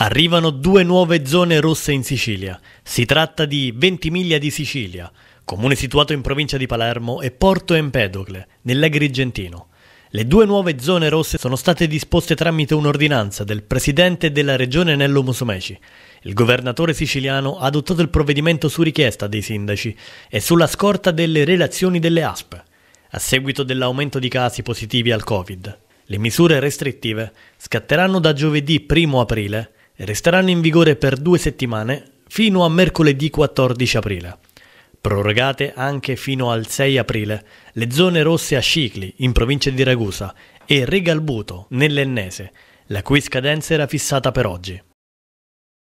Arrivano due nuove zone rosse in Sicilia. Si tratta di Ventimiglia di Sicilia, comune situato in provincia di Palermo, e Porto Empedocle, nell'Agrigentino. Le due nuove zone rosse sono state disposte tramite un'ordinanza del presidente della regione Nello Musumeci. Il governatore siciliano ha adottato il provvedimento su richiesta dei sindaci e sulla scorta delle relazioni delle ASP, a seguito dell'aumento di casi positivi al Covid. Le misure restrittive scatteranno da giovedì 1 aprile resteranno in vigore per due settimane fino a mercoledì 14 aprile. Prorogate anche fino al 6 aprile le zone rosse a Scicli, in provincia di Ragusa, e Regalbuto, nell'Ennese, la cui scadenza era fissata per oggi.